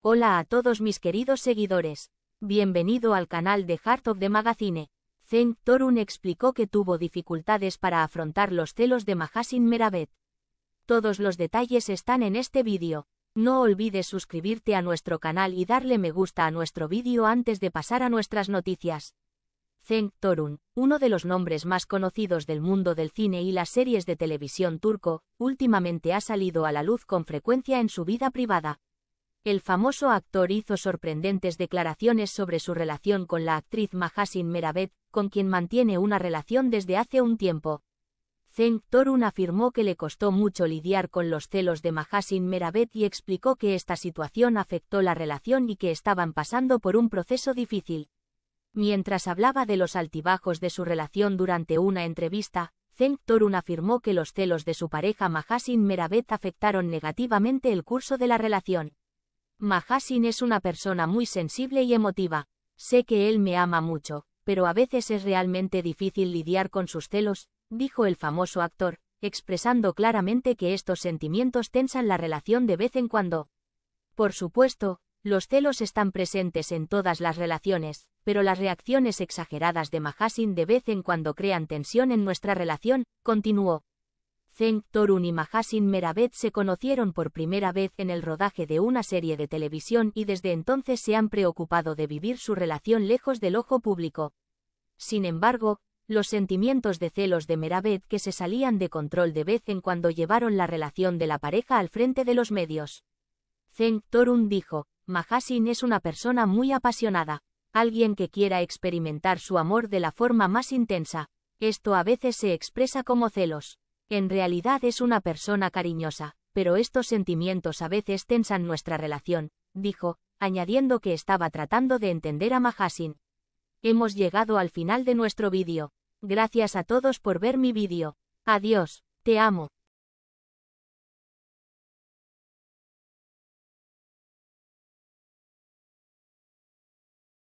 Hola a todos mis queridos seguidores. Bienvenido al canal de Heart of the Magazine. Zeng Torun explicó que tuvo dificultades para afrontar los celos de Mahasin Meravet. Todos los detalles están en este vídeo. No olvides suscribirte a nuestro canal y darle me gusta a nuestro vídeo antes de pasar a nuestras noticias. Cenk Torun, uno de los nombres más conocidos del mundo del cine y las series de televisión turco, últimamente ha salido a la luz con frecuencia en su vida privada. El famoso actor hizo sorprendentes declaraciones sobre su relación con la actriz Mahasin Meravet, con quien mantiene una relación desde hace un tiempo. Zeng Torun afirmó que le costó mucho lidiar con los celos de Mahasin Meravet y explicó que esta situación afectó la relación y que estaban pasando por un proceso difícil. Mientras hablaba de los altibajos de su relación durante una entrevista, Zeng Torun afirmó que los celos de su pareja Mahasin Meravet afectaron negativamente el curso de la relación. Mahasin es una persona muy sensible y emotiva. Sé que él me ama mucho, pero a veces es realmente difícil lidiar con sus celos, dijo el famoso actor, expresando claramente que estos sentimientos tensan la relación de vez en cuando. Por supuesto, los celos están presentes en todas las relaciones, pero las reacciones exageradas de Mahasin de vez en cuando crean tensión en nuestra relación, continuó. Zeng Torun y Mahasin Meravet se conocieron por primera vez en el rodaje de una serie de televisión y desde entonces se han preocupado de vivir su relación lejos del ojo público. Sin embargo, los sentimientos de celos de Meravet que se salían de control de vez en cuando llevaron la relación de la pareja al frente de los medios. Zeng Torun dijo, Mahasin es una persona muy apasionada, alguien que quiera experimentar su amor de la forma más intensa. Esto a veces se expresa como celos. En realidad es una persona cariñosa, pero estos sentimientos a veces tensan nuestra relación, dijo, añadiendo que estaba tratando de entender a Mahasin. Hemos llegado al final de nuestro vídeo. Gracias a todos por ver mi vídeo. Adiós, te amo.